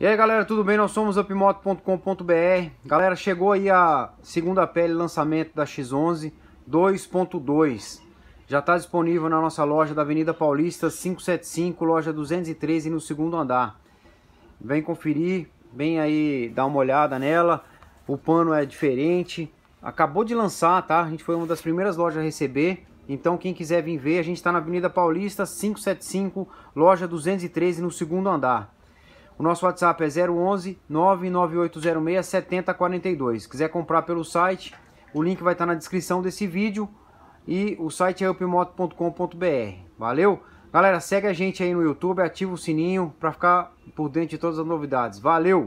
E aí galera, tudo bem? Nós somos upmoto.com.br Galera, chegou aí a segunda pele lançamento da X11 2.2 Já está disponível na nossa loja da Avenida Paulista 575, loja 213 no segundo andar Vem conferir, vem aí dar uma olhada nela O pano é diferente Acabou de lançar, tá? A gente foi uma das primeiras lojas a receber Então quem quiser vir ver, a gente está na Avenida Paulista 575, loja 213 no segundo andar o nosso WhatsApp é 011 99806 7042. Se quiser comprar pelo site, o link vai estar na descrição desse vídeo e o site é upmoto.com.br. Valeu? Galera, segue a gente aí no YouTube, ativa o sininho para ficar por dentro de todas as novidades. Valeu!